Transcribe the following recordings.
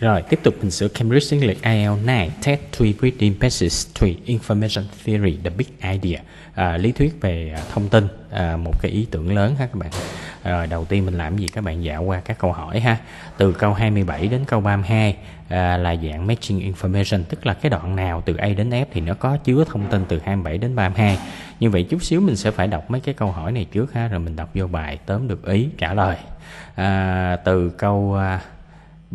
Rồi, tiếp tục mình sửa Cambridge tiếng Việt IELTS 9, Test 3 Reading Passage 3, Information Theory, The Big Idea. À, lý thuyết về à, thông tin, à, một cái ý tưởng lớn ha các bạn. Rồi, à, đầu tiên mình làm gì các bạn dạo qua các câu hỏi ha. Từ câu 27 đến câu 32 à, là dạng matching information, tức là cái đoạn nào từ A đến F thì nó có chứa thông tin từ 27 đến 32. Như vậy chút xíu mình sẽ phải đọc mấy cái câu hỏi này trước ha, rồi mình đọc vô bài tóm được ý trả lời. À, từ câu... À,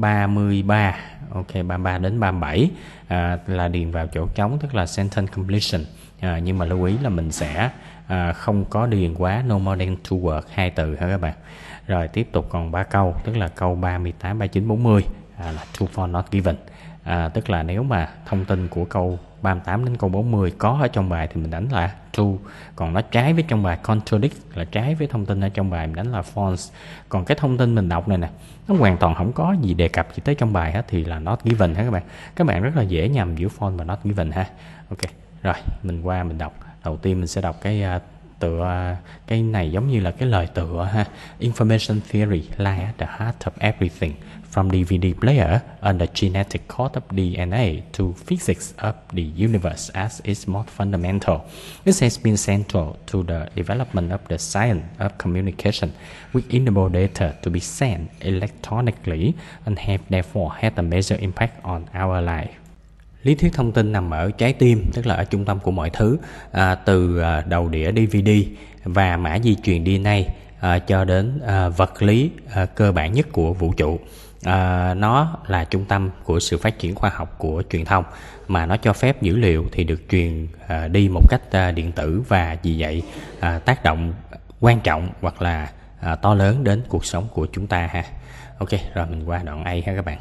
33 ok 33 đến 37 à, là điền vào chỗ trống tức là sentence completion à, nhưng mà lưu ý là mình sẽ à, không có điền quá no more than two word hai từ hả các bạn rồi tiếp tục còn ba câu tức là câu 38 39 40 à, là true for not given à, tức là nếu mà thông tin của câu 38 đến câu 40 có ở trong bài thì mình đánh là true còn nó trái với trong bài contradict là trái với thông tin ở trong bài mình đánh là false còn cái thông tin mình đọc này nè nó hoàn toàn không có gì đề cập gì tới trong bài hết thì là not given ha các bạn các bạn rất là dễ nhầm giữa false và not given ha ok rồi mình qua mình đọc đầu tiên mình sẽ đọc cái uh, tựa cái này giống như là cái lời tựa ha information theory lies at the heart of everything from DVD player and the genetic code of DNA to physics of the universe as its most fundamental. This has been central to the development of the science of communication, with enable data to be sent electronically and have therefore had a major impact on our life. lý thuyết thông tin nằm ở trái tim tức là ở trung tâm của mọi thứ à, từ à, đầu đĩa dvd và mã di truyền dna à, cho đến à, vật lý à, cơ bản nhất của vũ trụ à, nó là trung tâm của sự phát triển khoa học của truyền thông mà nó cho phép dữ liệu thì được truyền à, đi một cách à, điện tử và vì vậy à, tác động quan trọng hoặc là à, to lớn đến cuộc sống của chúng ta ha ok rồi mình qua đoạn a ha các bạn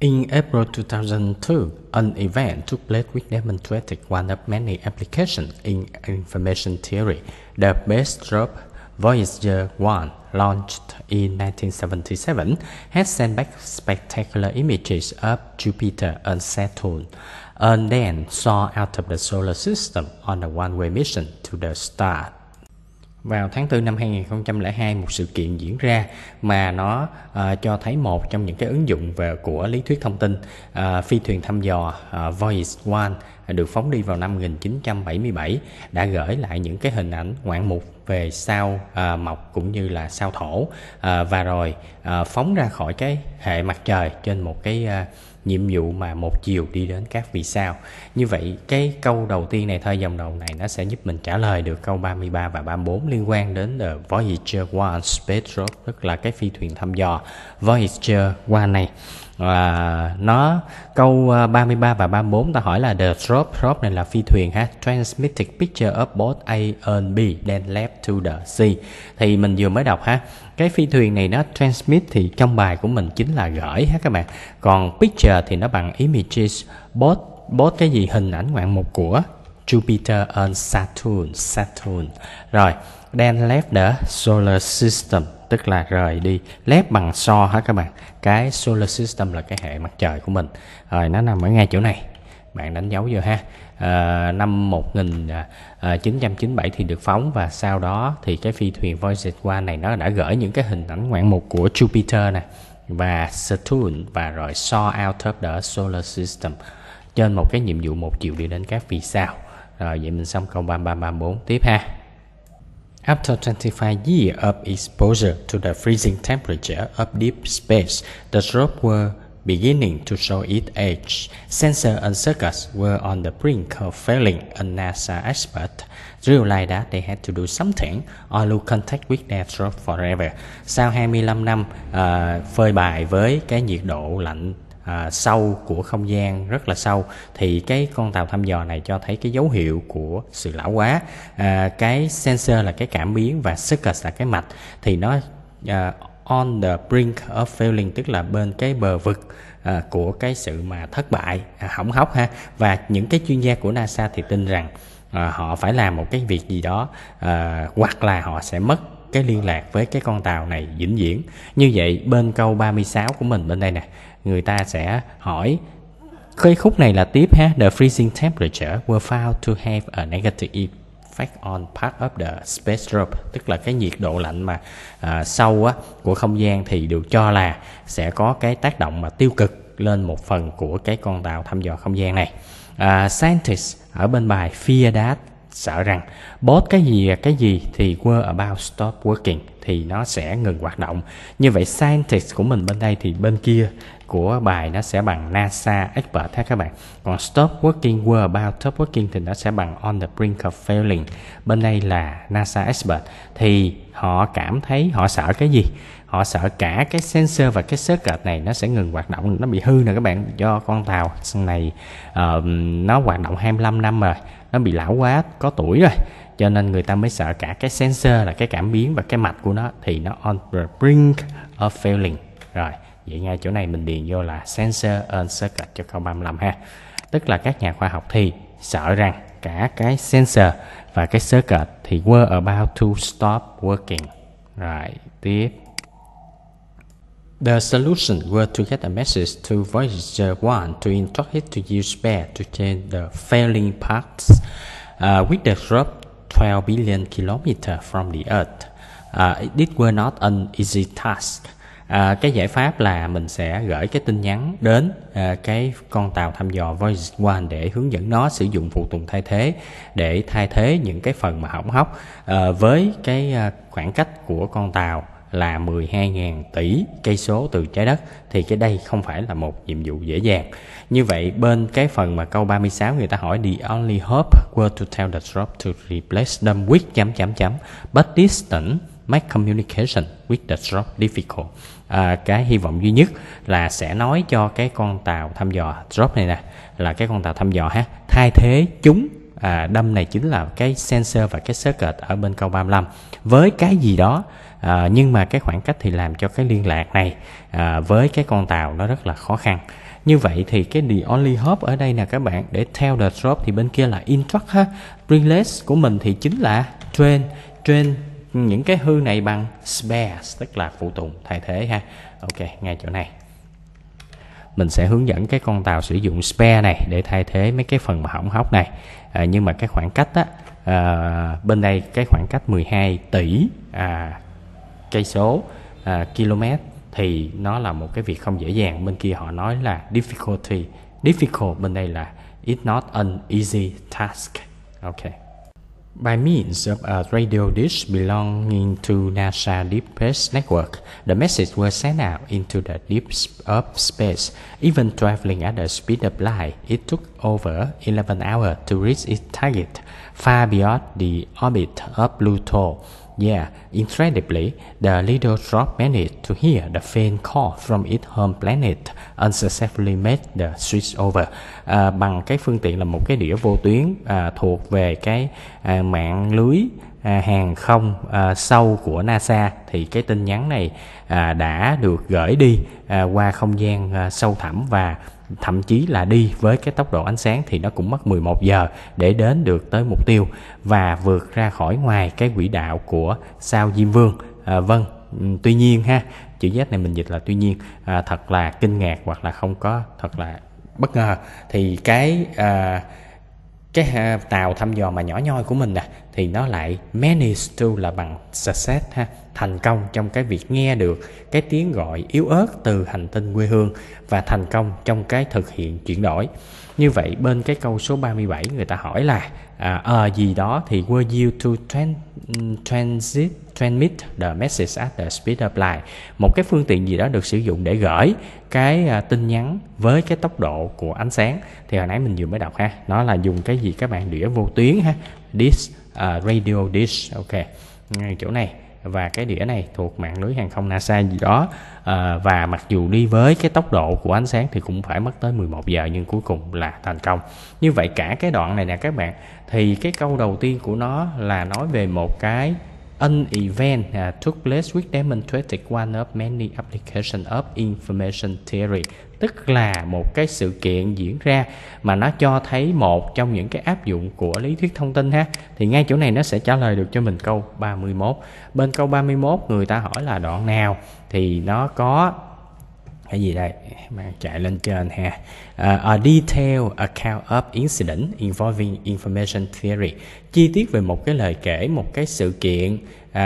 In April 2002, an event took place which demonstrated one of many applications in information theory. The Bastrop Voyager 1, launched in 1977, has sent back spectacular images of Jupiter and Saturn, and then saw out of the solar system on a one-way mission to the star vào tháng 4 năm 2002 một sự kiện diễn ra mà nó à, cho thấy một trong những cái ứng dụng về của lý thuyết thông tin à, phi thuyền thăm dò à, ờ, Voyager 1 được phóng đi vào năm 1977 đã gửi lại những cái hình ảnh ngoạn mục về sao à, mọc cũng như là sao thổ à, và rồi à, phóng ra khỏi cái hệ mặt trời trên một cái à, nhiệm vụ mà một chiều đi đến các vì sao như vậy cái câu đầu tiên này thôi dòng đầu này nó sẽ giúp mình trả lời được câu 33 và 34 liên quan đến The ờ, Voyager 1 Space Probe tức là cái phi thuyền thăm dò Voyager 1 này à, nó câu 33 ờ, và 34 ta hỏi là the drop drop này là phi thuyền ha transmitted picture of both A and B then left to the sea thì mình vừa mới đọc ha cái phi thuyền này nó transmit thì trong bài của mình chính là gửi ha các bạn còn picture thì nó bằng images both both cái gì hình ảnh ngoạn mục của Jupiter and Saturn Saturn rồi then left the solar system tức là rời đi lép bằng so hả các bạn cái solar system là cái hệ mặt trời của mình rồi nó nằm ở ngay chỗ này bạn đánh dấu vô ha à, năm 1997 à, à, thì được phóng và sau đó thì cái phi thuyền Voyager 1 này nó đã gửi những cái hình ảnh ngoạn mục của Jupiter này và Saturn và rồi so out of the solar system trên một cái nhiệm vụ một chiều đi đến các vì sao rồi vậy mình xong câu 3334 tiếp ha After 25 years of exposure to the freezing temperature of deep space, the rover beginning to show its age. Sensor and circuits were on the brink of failing, a NASA expert realized that they had to do something or lose contact with their forever. Sau 25 năm uh, phơi bài với cái nhiệt độ lạnh à, sâu của không gian rất là sâu thì cái con tàu thăm dò này cho thấy cái dấu hiệu của sự lão hóa à, cái sensor là cái cảm biến và circuit là cái mạch thì nó à, on the brink of failing tức là bên cái bờ vực à, của cái sự mà thất bại à, hỏng hóc ha và những cái chuyên gia của NASA thì tin rằng à, họ phải làm một cái việc gì đó à, hoặc là họ sẽ mất cái liên lạc với cái con tàu này vĩnh viễn như vậy bên câu 36 của mình bên đây nè người ta sẽ hỏi cái khúc này là tiếp ha the freezing temperature were found to have a negative phát on part of the space drop tức là cái nhiệt độ lạnh mà à, sâu á, của không gian thì được cho là sẽ có cái tác động mà tiêu cực lên một phần của cái con tàu thăm dò không gian này à, scientists ở bên bài Fear That sợ rằng bot cái gì cái gì thì were about stop working thì nó sẽ ngừng hoạt động như vậy scientist của mình bên đây thì bên kia của bài nó sẽ bằng NASA expert ha các bạn còn stop working were about stop working thì nó sẽ bằng on the brink of failing bên đây là NASA expert thì họ cảm thấy họ sợ cái gì họ sợ cả cái sensor và cái circuit này nó sẽ ngừng hoạt động nó bị hư nè các bạn do con tàu này uh, nó hoạt động 25 năm rồi nó bị lão quá có tuổi rồi cho nên người ta mới sợ cả cái sensor là cái cảm biến và cái mạch của nó thì nó on the brink of failing rồi vậy ngay chỗ này mình điền vô là sensor on circuit cho câu 35 ha tức là các nhà khoa học thì sợ rằng cả cái sensor và cái circuit thì were about to stop working rồi tiếp The solution was to get a message to Voyager 1 to instruct it to use SPARE to change the failing parts uh, with the drop 12 billion kilometers from the Earth. Uh, it were not an easy task. uh, cái giải pháp là mình sẽ gửi cái tin nhắn đến uh, cái con tàu thăm dò Voyager 1 để hướng dẫn nó sử dụng phụ tùng thay thế để thay thế những cái phần mà hỏng hóc à, với cái ờ, khoảng cách của con tàu là 12.000 tỷ cây số từ trái đất thì cái đây không phải là một nhiệm vụ dễ dàng. Như vậy bên cái phần mà câu 36 người ta hỏi the only hope were to tell the drop to replace them with chấm chấm chấm but distant make communication with the drop difficult. À, cái hy vọng duy nhất là sẽ nói cho cái con tàu thăm dò drop này nè là cái con tàu thăm dò ha thay thế chúng à, đâm này chính là cái sensor và cái circuit ở bên câu 35 với cái gì đó à, nhưng mà cái khoảng cách thì làm cho cái liên lạc này à, với cái con tàu nó rất là khó khăn như vậy thì cái the only hope ở đây nè các bạn để theo the drop thì bên kia là in truck ha release của mình thì chính là train train những cái hư này bằng spare tức là phụ tùng thay thế ha ok ngay chỗ này mình sẽ hướng dẫn cái con tàu sử dụng spare này để thay thế mấy cái phần mà hỏng hóc này à, nhưng mà cái khoảng cách á à, bên đây cái khoảng cách 12 tỷ à, cây số uh, km thì nó là một cái việc không dễ dàng bên kia họ nói là difficulty difficult bên đây là it's not an easy task okay By means of a radio dish belonging to NASA Deep Space Network, the message was sent out into the deep of space. Even traveling at the speed of light, it took over 11 hours to reach its target, far beyond the orbit of Pluto. Yeah, incredibly, the Little drop managed to hear the faint call from its home planet unsuccessfully made the switch over. À, bằng cái phương tiện là một cái đĩa vô tuyến à, thuộc về cái à, mạng lưới à, hàng không à, sâu của NASA thì cái tin nhắn này à, đã được gửi đi à, qua không gian à, sâu thẳm và thậm chí là đi với cái tốc độ ánh sáng thì nó cũng mất 11 giờ để đến được tới mục tiêu và vượt ra khỏi ngoài cái quỹ đạo của sao Diêm Vương. À, vâng, ừ, tuy nhiên ha, chữ Z này mình dịch là tuy nhiên, à, thật là kinh ngạc hoặc là không có thật là bất ngờ thì cái à, cái ờ, tàu thăm dò mà nhỏ nhoi của mình nè thì nó lại manage to là bằng success ha thành công trong cái việc nghe được cái tiếng gọi yếu ớt từ hành tinh quê hương và thành công trong cái thực hiện chuyển đổi như vậy bên cái câu số 37 người ta hỏi là uh, à, a ờ, gì đó thì were you to trans, transit transmit the message at the speed of light một cái phương tiện gì đó được sử dụng để gửi cái uh, tin nhắn với cái tốc độ của ánh sáng thì hồi nãy mình vừa mới đọc ha nó là dùng cái gì các bạn đĩa vô tuyến ha dish uh, à, radio dish ok ngay chỗ này và cái đĩa này thuộc mạng lưới hàng không NASA gì đó à, và mặc dù đi với cái tốc độ của ánh sáng thì cũng phải mất tới 11 giờ nhưng cuối cùng là thành công như vậy cả cái đoạn này nè các bạn thì cái câu đầu tiên của nó là nói về một cái An event uh, took place which demonstrated one of many applications of information theory tức là một cái sự kiện diễn ra mà nó cho thấy một trong những cái áp dụng của lý thuyết thông tin ha thì ngay chỗ này nó sẽ trả lời được cho mình câu 31 bên câu 31 người ta hỏi là đoạn nào thì nó có cái gì đây mang chạy lên trên ha uh, a detailed account of incident involving information theory chi tiết về một cái lời kể một cái sự kiện uh,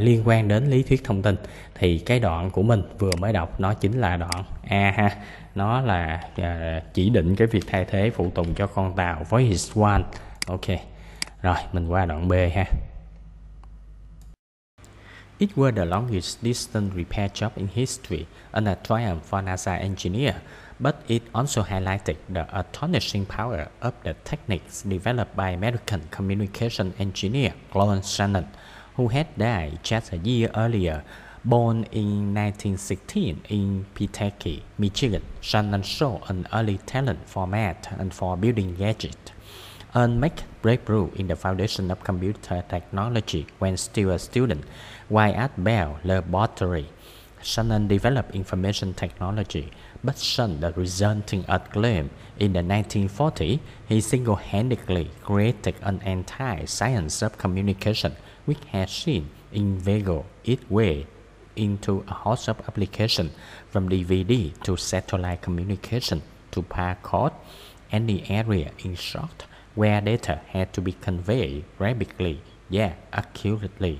liên quan đến lý thuyết thông tin thì cái đoạn của mình vừa mới đọc nó chính là đoạn a ha nó là uh, chỉ định cái việc thay thế phụ tùng cho con tàu với his one ok rồi mình qua đoạn b ha It was the longest distance repair job in history and a triumph for NASA engineer, but it also highlighted the astonishing power of the techniques developed by American communication engineer Clarence Shannon, who had died just a year earlier born in 1916 in Petaky, Michigan, Shannon showed an early talent for math and for building gadgets and make breakthrough in the foundation of computer technology when still a student while at Bell Laboratory. Shannon developed information technology, but shunned the resulting acclaim. In the 1940s, he single-handedly created an entire science of communication which has seen inveigle its way into a host of applications from DVD to satellite communication to barcode, any area in short where data had to be conveyed rapidly, yeah, accurately.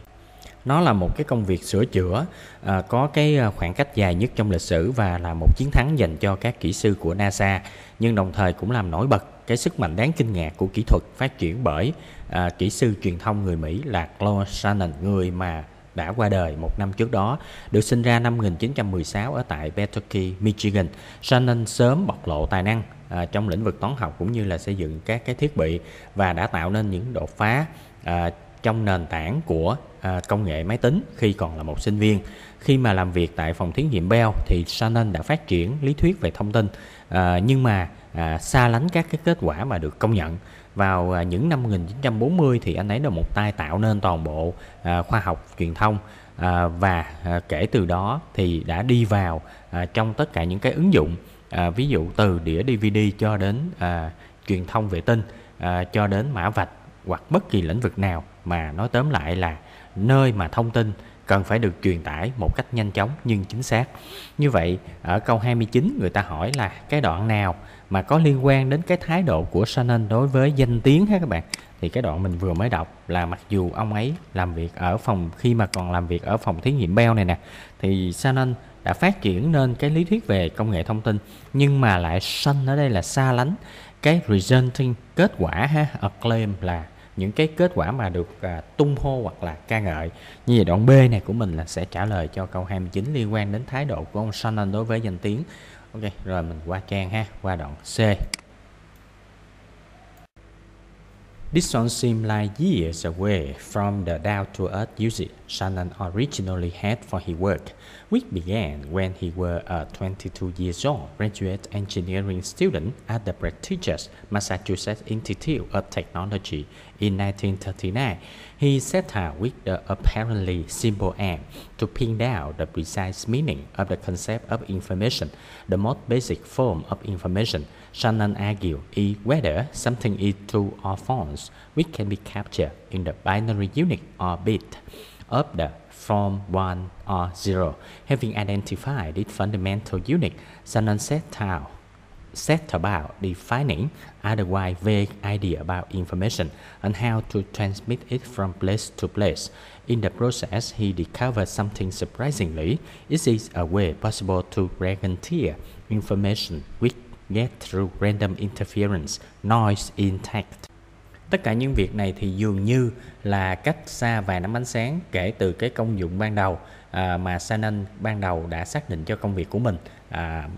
Nó là một cái công việc sửa chữa à, có cái ờ, khoảng cách dài nhất trong lịch sử và là một chiến thắng dành cho các kỹ sư của NASA, nhưng đồng thời cũng làm nổi bật cái sức mạnh đáng kinh ngạc của kỹ thuật phát triển bởi à, kỹ sư truyền thông người Mỹ là Claude Shannon, người mà đã qua đời một năm trước đó, được sinh ra năm 1916 ở tại Kentucky, Michigan. Shannon sớm bộc lộ tài năng à, trong lĩnh vực toán học cũng như là xây dựng các cái thiết bị và đã tạo nên những đột phá à, trong nền tảng của à, công nghệ máy tính khi còn là một sinh viên. Khi mà làm việc tại phòng thí nghiệm Bell thì Shannon đã phát triển lý thuyết về thông tin à, nhưng mà à, xa lánh các cái kết quả mà được công nhận vào à, những năm 1940 thì anh ấy là một tay tạo nên toàn bộ à, khoa học truyền thông à, và kể từ đó thì đã đi vào trong tất cả những cái ứng dụng ví dụ từ đĩa DVD cho đến truyền thông vệ tinh cho đến mã vạch hoặc bất kỳ lĩnh vực nào mà nói tóm lại là nơi mà thông tin cần phải được truyền tải một cách nhanh chóng nhưng chính xác. Như vậy, ở câu 29 người ta hỏi là cái đoạn nào mà có liên quan đến cái thái độ của Shannon đối với danh tiếng ha các bạn. Thì cái đoạn mình vừa mới đọc là mặc dù ông ấy làm việc ở phòng khi mà còn làm việc ở phòng thí nghiệm Bell này nè thì Shannon đã phát triển nên cái lý thuyết về công nghệ thông tin nhưng mà lại sân ở đây là xa lánh cái resulting kết quả ha acclaim là những cái kết quả mà được à, tung hô hoặc là ca ngợi như vậy đoạn B này của mình là sẽ trả lời cho câu 29 liên quan đến thái độ của ông Shannon đối với danh tiếng ok rồi mình qua trang ha qua đoạn C This song, seemed like years away from the down to earth music Shannon originally had for his work. which began when he was a 22 years old graduate engineering student at the prestigious Massachusetts Institute of Technology in 1939. He set out with the apparently simple aim to pin down the precise meaning of the concept of information, the most basic form of information. Shannon argued is whether something is true or false, which can be captured in the binary unit or bit of the from 1 or 0. Having identified this fundamental unit, Shannon set out set about defining otherwise vague idea about information and how to transmit it from place to place. In the process, he discovered something surprisingly. It is a way possible to guarantee information which get through random interference, noise intact. Tất cả những việc này thì dường như là cách xa vài năm ánh sáng kể từ cái công dụng ban đầu à, mà Sanan ban đầu đã xác định cho công việc của mình. À,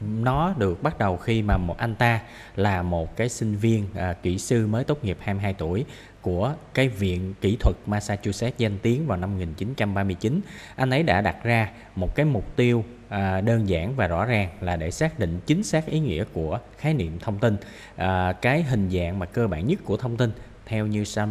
nó được bắt đầu khi mà một anh ta là một cái sinh viên à, kỹ sư mới tốt nghiệp 22 tuổi của cái Viện Kỹ thuật Massachusetts danh tiếng vào năm 1939. Anh ấy đã đặt ra một cái mục tiêu à, đơn giản và rõ ràng là để xác định chính xác ý nghĩa của khái niệm thông tin, à, cái hình dạng mà cơ bản nhất của thông tin theo như Sam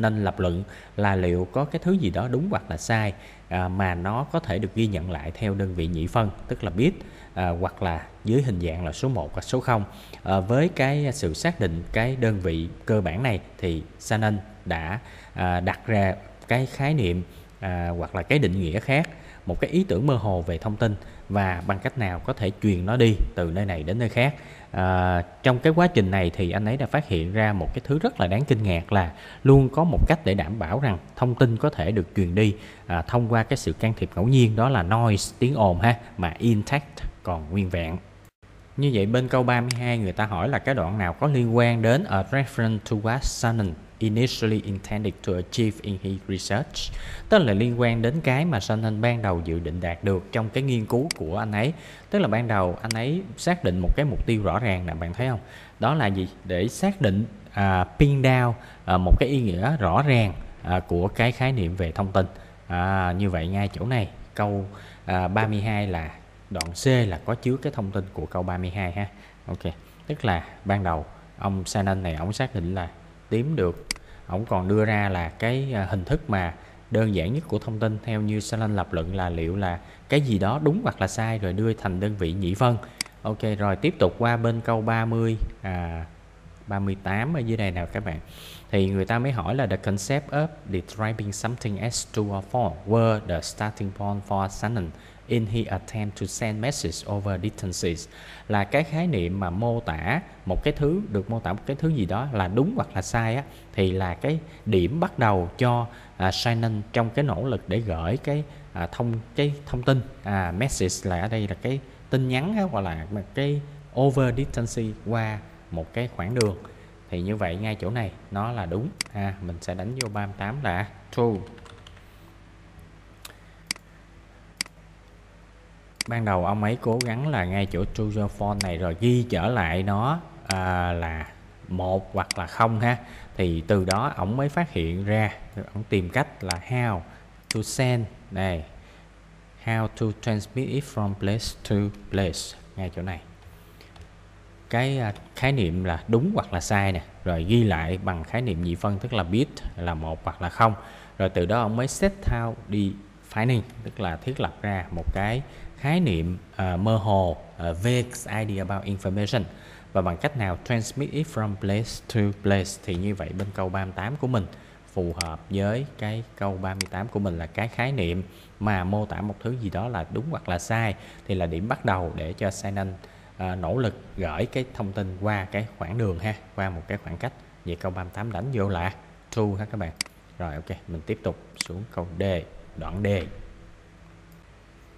nên lập luận là liệu có cái thứ gì đó đúng hoặc là sai À, mà nó có thể được ghi nhận lại theo đơn vị nhị phân tức là bit à, hoặc là dưới hình dạng là số 1 hoặc số 0. À, với cái sự xác định cái đơn vị cơ bản này thì Shannon đã à, đặt ra cái khái niệm à, hoặc là cái định nghĩa khác một cái ý tưởng mơ hồ về thông tin và bằng cách nào có thể truyền nó đi từ nơi này đến nơi khác à, trong cái quá trình này thì anh ấy đã phát hiện ra một cái thứ rất là đáng kinh ngạc là luôn có một cách để đảm bảo rằng thông tin có thể được truyền đi à, thông qua cái sự can thiệp ngẫu nhiên đó là noise tiếng ồn ha mà intact còn nguyên vẹn như vậy bên câu 32 người ta hỏi là cái đoạn nào có liên quan đến a reference to what sudden initially intended to achieve in his research tức là liên quan đến cái mà Shannon ban đầu dự định đạt được trong cái nghiên cứu của anh ấy tức là ban đầu anh ấy xác định một cái mục tiêu rõ ràng nè bạn thấy không đó là gì để xác định uh, pin down uh, à, một cái ý nghĩa rõ ràng uh, của cái khái niệm về thông tin à, như vậy ngay chỗ này câu uh, 32 là đoạn C là có chứa cái thông tin của câu 32 ha ok tức là ban đầu ông Shannon này ông xác định là tím được ổng còn đưa ra là cái à, hình thức mà đơn giản nhất của thông tin theo như Salon lập luận là liệu là cái gì đó đúng hoặc là sai rồi đưa thành đơn vị nhị phân ok rồi tiếp tục qua bên câu 30 à, 38 ở dưới đây nào các bạn thì người ta mới hỏi là the concept of describing something as true or false were the starting point for sentence in he attempt to send message over distances là cái khái niệm mà mô tả một cái thứ được mô tả một cái thứ gì đó là đúng hoặc là sai á thì là cái điểm bắt đầu cho à, Shannon trong cái nỗ lực để gửi cái à, thông cái thông tin à, message là ở đây là cái tin nhắn á, hoặc là cái over distance qua một cái khoảng đường thì như vậy ngay chỗ này nó là đúng ha à, mình sẽ đánh vô 38 là true ban đầu ông ấy cố gắng là ngay chỗ true phone này rồi ghi trở lại nó à, là một hoặc là không ha thì từ đó ổng mới phát hiện ra ổng tìm cách là how to send này how to transmit it from place to place ngay chỗ này cái à, khái niệm là đúng hoặc là sai nè rồi ghi lại bằng khái niệm nhị phân tức là bit là một hoặc là không rồi từ đó ông mới set how đi defining tức là thiết lập ra một cái khái niệm uh, mơ hồ uh, vague idea about information và bằng cách nào transmit it from place to place thì như vậy bên câu 38 của mình phù hợp với cái câu 38 của mình là cái khái niệm mà mô tả một thứ gì đó là đúng hoặc là sai thì là điểm bắt đầu để cho Sinan uh, nỗ lực gửi cái thông tin qua cái khoảng đường ha qua một cái khoảng cách vậy câu 38 đánh vô là true ha các bạn rồi ok mình tiếp tục xuống câu D đoạn D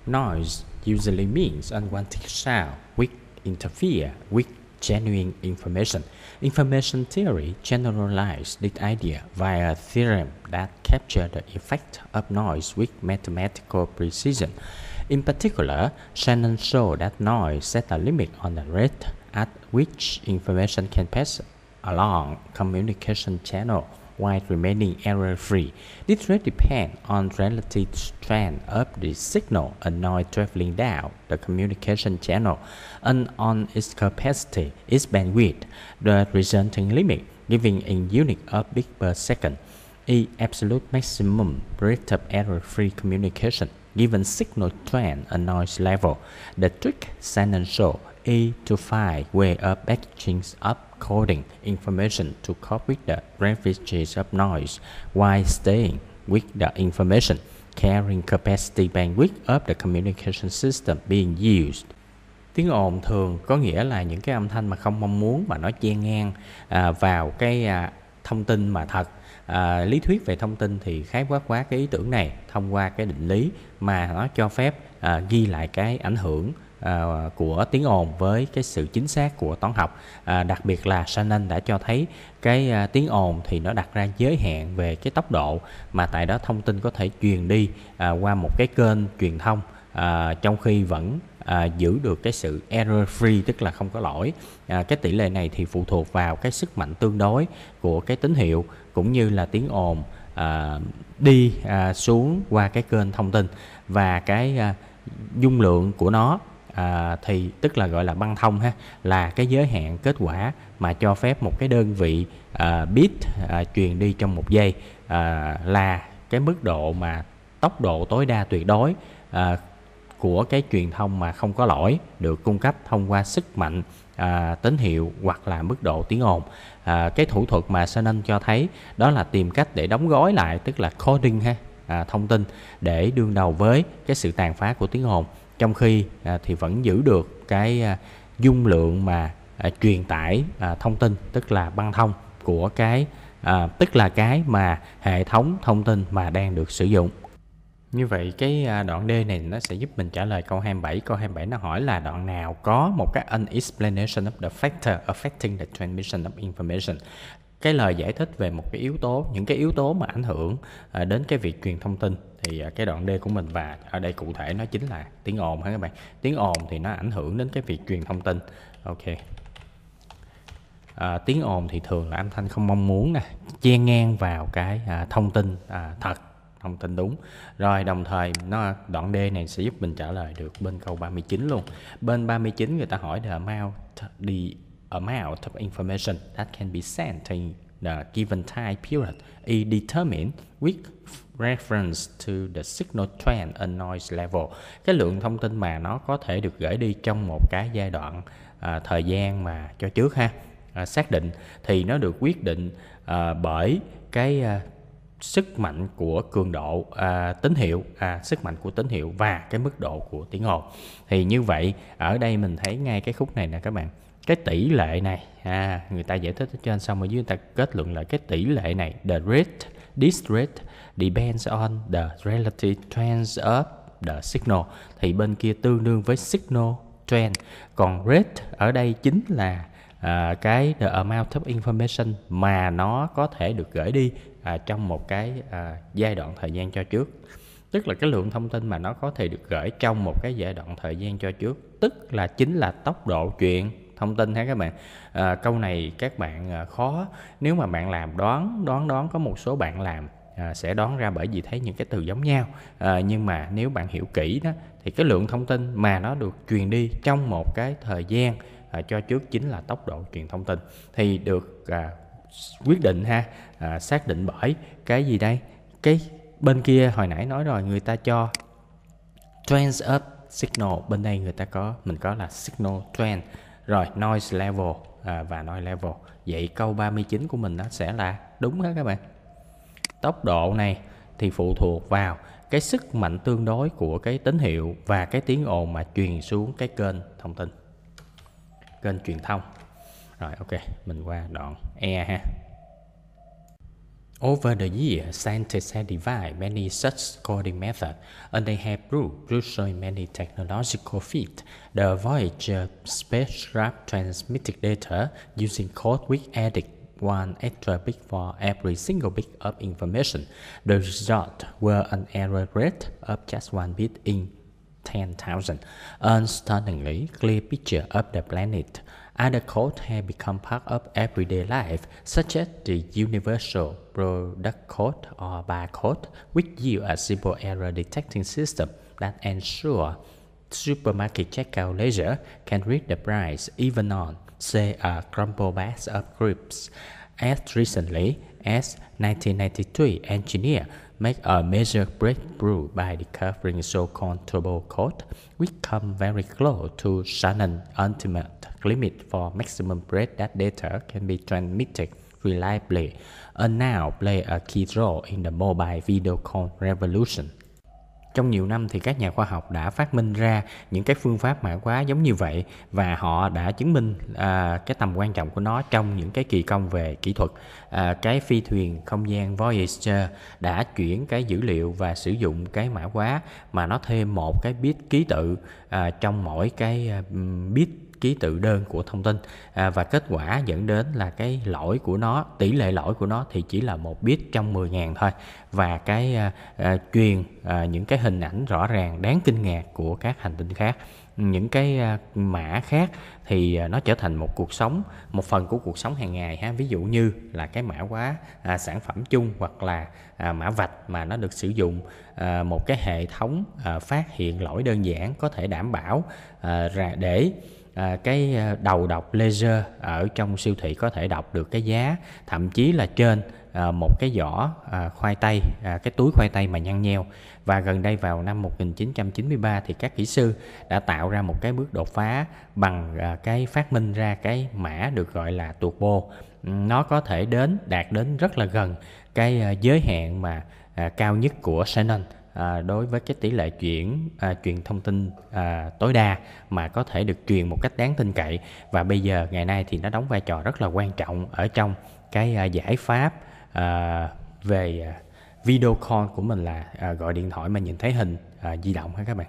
Noise usually means unwanted sound which interfere with genuine information. Information theory generalized this idea via a theorem that capture the effect of noise with mathematical precision. In particular, Shannon showed that noise set a limit on the rate at which information can pass along communication channel while remaining error-free. This rate depends on relative strength of the signal annoyed traveling down the communication channel and on its capacity, its bandwidth, the resulting limit giving a unit of bit per second. a absolute maximum rate of error-free communication given signal strength and noise level. The trick Shannon show a to find way of batching up coding information to cope with the ravages of noise while staying with the information carrying capacity bandwidth of the communication system being used. Tiếng ồn thường có nghĩa là những cái âm thanh mà không mong muốn mà nó chen ngang à, vào cái à, thông tin mà thật à, lý thuyết về thông tin thì khái quát quá cái ý tưởng này thông qua cái định lý mà nó cho phép à, ghi lại cái ảnh hưởng uh, của tiếng ồn với cái sự chính xác của toán học uh, đặc biệt là Shannon đã cho thấy cái uh, tiếng ồn thì nó đặt ra giới hạn về cái tốc độ mà tại đó thông tin có thể truyền đi uh, qua một cái kênh truyền thông uh, trong khi vẫn à, giữ được cái sự error free tức là không có lỗi à, cái tỷ lệ này thì phụ thuộc vào cái sức mạnh tương đối của cái tín hiệu cũng như là tiếng ồn à, đi à, xuống qua cái kênh thông tin và cái à, dung lượng của nó à, thì tức là gọi là băng thông ha là cái giới hạn kết quả mà cho phép một cái đơn vị à, bit à, truyền đi trong một giây à, là cái mức độ mà tốc độ tối đa tuyệt đối à, của cái truyền thông mà không có lỗi được cung cấp thông qua sức mạnh à, tín hiệu hoặc là mức độ tiếng ồn à, cái thủ thuật mà Sanon cho thấy đó là tìm cách để đóng gói lại tức là coding ha à, thông tin để đương đầu với cái sự tàn phá của tiếng ồn trong khi à, thì vẫn giữ được cái à, dung lượng mà à, truyền tải à, thông tin tức là băng thông của cái à, tức là cái mà hệ thống thông tin mà đang được sử dụng như vậy cái à, đoạn D này nó sẽ giúp mình trả lời câu 27. Câu 27 nó hỏi là đoạn nào có một cái explanation of the factor affecting the transmission of information. Cái lời giải thích về một cái yếu tố, những cái yếu tố mà ảnh hưởng à, đến cái việc truyền thông tin thì à, cái đoạn D của mình và ở đây cụ thể nó chính là tiếng ồn ha các bạn tiếng ồn thì nó ảnh hưởng đến cái việc truyền thông tin ok à, tiếng ồn thì thường là âm thanh không mong muốn nè chen ngang vào cái à, thông tin à, thật thông tin đúng rồi đồng thời nó đoạn D này sẽ giúp mình trả lời được bên câu 39 luôn bên 39 người ta hỏi the amount the amount of information that can be sent the given time period is determined with reference to the signal trend and noise level. Cái lượng thông tin mà nó có thể được gửi đi trong một cái giai đoạn à, thời gian mà cho trước ha à, xác định thì nó được quyết định à, bởi cái à, sức mạnh của cường độ à, tín hiệu à, sức mạnh của tín hiệu và cái mức độ của tiếng ồn thì như vậy ở đây mình thấy ngay cái khúc này nè các bạn cái tỷ lệ này à, người ta giải thích ở trên xong rồi dưới người ta kết luận là cái tỷ lệ này the rate this rate depends on the relative trends of the signal thì bên kia tương đương với signal trend còn rate ở đây chính là à, cái the amount of information mà nó có thể được gửi đi à, trong một cái à, giai đoạn thời gian cho trước tức là cái lượng thông tin mà nó có thể được gửi trong một cái giai đoạn thời gian cho trước tức là chính là tốc độ chuyện thông tin ha các bạn à, câu này các bạn à, khó nếu mà bạn làm đoán đoán đoán có một số bạn làm à, sẽ đoán ra bởi vì thấy những cái từ giống nhau à, nhưng mà nếu bạn hiểu kỹ đó thì cái lượng thông tin mà nó được truyền đi trong một cái thời gian à, cho trước chính là tốc độ truyền thông tin thì được à, quyết định ha à, xác định bởi cái gì đây cái bên kia hồi nãy nói rồi người ta cho trends up signal bên đây người ta có mình có là signal trend rồi noise level à, và noise level. Vậy câu 39 của mình nó sẽ là đúng hết các bạn. Tốc độ này thì phụ thuộc vào cái sức mạnh tương đối của cái tín hiệu và cái tiếng ồn mà truyền xuống cái kênh thông tin kênh truyền thông rồi ok mình qua đoạn e ha Over the years, scientists have devised many such scoring methods, and they have proved crucial in many technological feats. The Voyager spacecraft transmitted data using code which added one extra bit for every single bit of information. The result were an error rate of just one bit in 10,000, and stunningly clear picture of the planet. Other codes have become part of everyday life, such as the Universal Product Code or barcode, which yields a simple error detecting system that ensures supermarket checkout laser can read the price even on, say, a crumpled bag of crisps. As recently as 1993, engineer make a major breakthrough by discovering so-called turbo code, we come very close to Shannon's ultimate limit for maximum rate that data can be transmitted reliably, and now play a key role in the mobile video call revolution. trong nhiều năm thì các nhà khoa học đã phát minh ra những cái phương pháp mã hóa giống như vậy và họ đã chứng minh à, cái tầm quan trọng của nó trong những cái kỳ công về kỹ thuật à, cái phi thuyền không gian Voyager đã chuyển cái dữ liệu và sử dụng cái mã hóa mà nó thêm một cái bit ký tự à, trong mỗi cái à, bit ký tự đơn của thông tin à, và kết quả dẫn đến là cái lỗi của nó tỷ lệ lỗi của nó thì chỉ là một bit trong 10.000 thôi và cái à, à, truyền à, những cái hình ảnh rõ ràng đáng kinh ngạc của các hành tinh khác những cái à, mã khác thì à, nó trở thành một cuộc sống một phần của cuộc sống hàng ngày ha ví dụ như là cái mã hóa à, sản phẩm chung hoặc là à, mã vạch mà nó được sử dụng à, một cái hệ thống à, phát hiện lỗi đơn giản có thể đảm bảo à, để À, cái à, đầu đọc laser ở trong siêu thị có thể đọc được cái giá thậm chí là trên à, một cái giỏ khoai tây cái túi khoai tây mà nhăn nheo và gần đây vào năm 1993 thì các kỹ sư đã tạo ra một cái bước đột phá bằng cái phát minh ra cái mã được gọi là tuột turbo nó có thể đến đạt đến rất là gần cái giới hạn mà cao nhất của xenon à, đối với cái tỷ lệ chuyển à, truyền thông tin à, tối đa mà có thể được truyền một cách đáng tin cậy và bây giờ ngày nay thì nó đóng vai trò rất là quan trọng ở trong cái à, giải pháp à, về à, video call của mình là à, gọi điện thoại mà nhìn thấy hình à, di động ha các bạn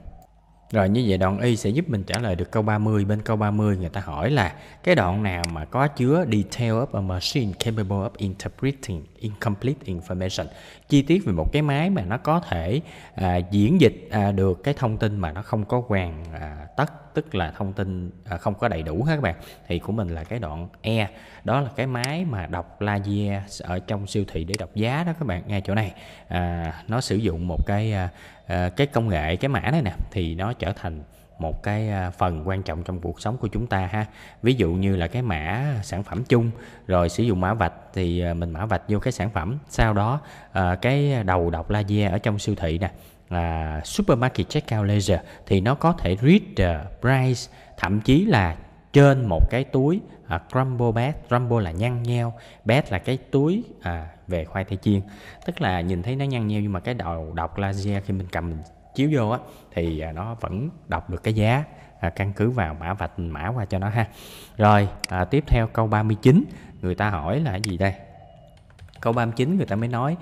rồi như vậy đoạn y sẽ giúp mình trả lời được câu 30 bên câu 30 người ta hỏi là cái đoạn nào mà có chứa detail of a machine capable of interpreting incomplete information chi tiết về một cái máy mà nó có thể à, diễn dịch à, được cái thông tin mà nó không có hoàn à, tất tức là thông tin à, không có đầy đủ hết các bạn thì của mình là cái đoạn E đó là cái máy mà đọc laser ở trong siêu thị để đọc giá đó các bạn ngay chỗ này à, nó sử dụng một cái à, à cái công nghệ cái mã này nè thì nó trở thành một cái à, phần quan trọng trong cuộc sống của chúng ta ha ví dụ như là cái mã sản phẩm chung rồi sử dụng mã vạch thì à, mình mã vạch vô cái sản phẩm sau đó à, cái đầu đọc laser ở trong siêu thị nè là supermarket checkout laser thì nó có thể read the price thậm chí là trên một cái túi à, crumble bag crumble là nhăn nheo bag là cái túi à, về khoai tây chiên tức là nhìn thấy nó nhăn nheo nhưng mà cái đầu đọc laser khi mình cầm mình chiếu vô á thì à, nó vẫn đọc được cái giá à, căn cứ vào mã vạch mã qua cho nó ha rồi à, tiếp theo câu 39 người ta hỏi là gì đây câu 39 người ta mới nói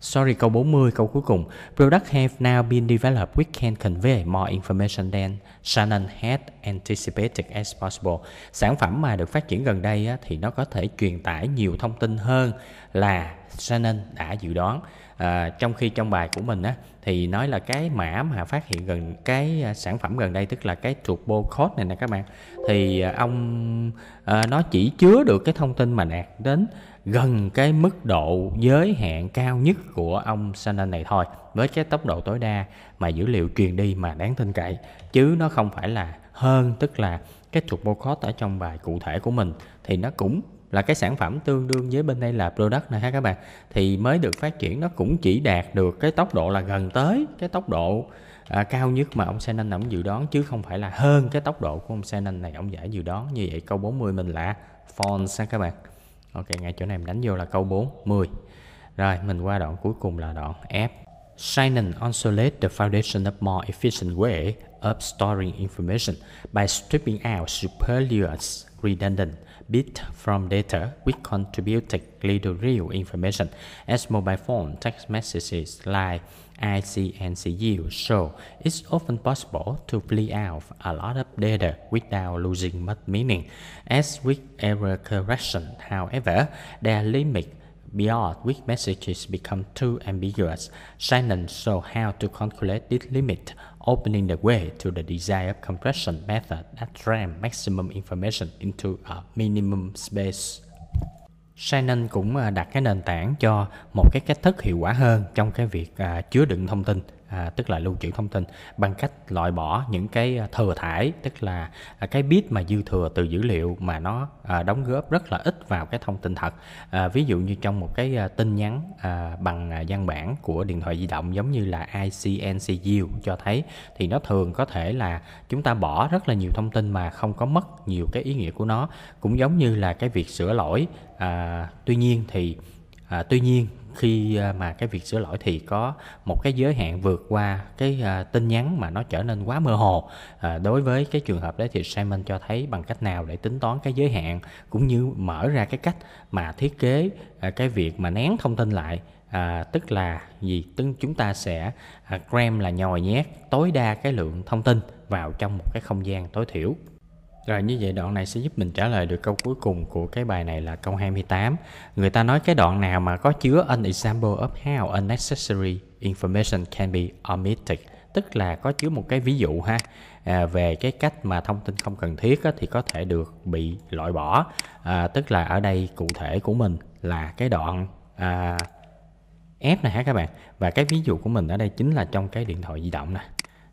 Sorry câu 40 câu cuối cùng Product have now been developed which can convey more information than Shannon had anticipated as possible Sản phẩm mà được phát triển gần đây á, thì nó có thể truyền tải nhiều thông tin hơn là Shannon đã dự đoán à, trong khi trong bài của mình á thì nói là cái mã mà phát hiện gần cái à, sản phẩm gần đây tức là cái turbo code này nè các bạn thì à, ông à, nó chỉ chứa được cái thông tin mà đạt đến gần cái mức độ giới hạn cao nhất của ông Shannon này thôi với cái tốc độ tối đa mà dữ liệu truyền đi mà đáng tin cậy chứ nó không phải là hơn tức là cái turbo code ở trong bài cụ thể của mình thì nó cũng là cái sản phẩm tương đương với bên đây là product này ha các bạn thì mới được phát triển nó cũng chỉ đạt được cái tốc độ là gần tới cái tốc độ à, cao nhất mà ông Shannon ông dự đoán chứ không phải là hơn cái tốc độ của ông Shannon này ông giải dự đoán như vậy câu 40 mình là false ha các bạn ok ngay chỗ này mình đánh vô là câu 40, rồi mình qua đoạn cuối cùng là đoạn F Shannon also the foundation of more efficient way of storing information by stripping out superfluous redundant Bit from data which contribute little real information, as mobile phone text messages like IC and CU show it's often possible to play out a lot of data without losing much meaning. As with error correction, however, their limit beyond which messages become too ambiguous. Shannon showed how to calculate this limit opening the way to the desired compression method that ram maximum information into a minimum space. Shannon cũng à, đặt cái nền tảng cho một cái cách thức hiệu quả hơn trong cái việc à, chứa đựng thông tin à, tức là lưu trữ thông tin bằng cách loại bỏ những cái à, thừa thải tức là à, cái bit mà dư thừa từ dữ liệu mà nó à, đóng góp rất là ít vào cái thông tin thật à, ví dụ như trong một cái à, tin nhắn à, bằng văn bản của điện thoại di động giống như là ICNCU cho thấy thì nó thường có thể là chúng ta bỏ rất là nhiều thông tin mà không có mất nhiều cái ý nghĩa của nó cũng giống như là cái việc sửa lỗi à, tuy nhiên thì à, tuy nhiên khi à, mà cái việc sửa lỗi thì có một cái giới hạn vượt qua cái à, tin nhắn mà nó trở nên quá mơ hồ à, đối với cái trường hợp đấy thì Simon cho thấy bằng cách nào để tính toán cái giới hạn cũng như mở ra cái cách mà thiết kế à, cái việc mà nén thông tin lại à, tức là gì tức chúng ta sẽ cram là nhồi nhét tối đa cái lượng thông tin vào trong một cái không gian tối thiểu rồi như vậy đoạn này sẽ giúp mình trả lời được câu cuối cùng của cái bài này là câu 28. Người ta nói cái đoạn nào mà có chứa an example of how unnecessary information can be omitted tức là có chứa một cái ví dụ ha à, về cái cách mà thông tin không cần thiết á, thì có thể được bị loại bỏ à, tức là ở đây cụ thể của mình là cái đoạn à, F này ha các bạn và cái ví dụ của mình ở đây chính là trong cái điện thoại di động nè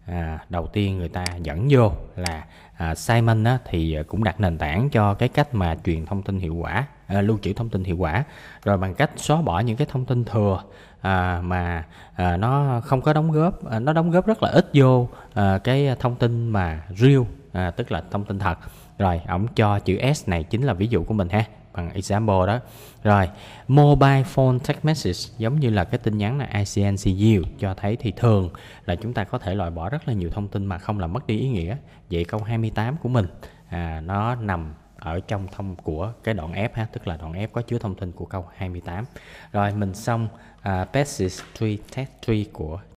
à, đầu tiên người ta dẫn vô là à, Simon á, thì cũng đặt nền tảng cho cái cách mà truyền thông tin hiệu quả à, lưu trữ thông tin hiệu quả rồi bằng cách xóa bỏ những cái thông tin thừa à, mà à, nó không có đóng góp à, nó đóng góp rất là ít vô à, cái thông tin mà real à, tức là thông tin thật rồi ổng cho chữ s này chính là ví dụ của mình ha bằng example đó rồi mobile phone text message giống như là cái tin nhắn là ICNCU cho thấy thì thường là chúng ta có thể loại bỏ rất là nhiều thông tin mà không làm mất đi ý nghĩa vậy câu 28 của mình à, nó nằm ở trong thông của cái đoạn F ha, tức là đoạn F có chứa thông tin của câu 28. Rồi mình xong uh, passage tree test tree của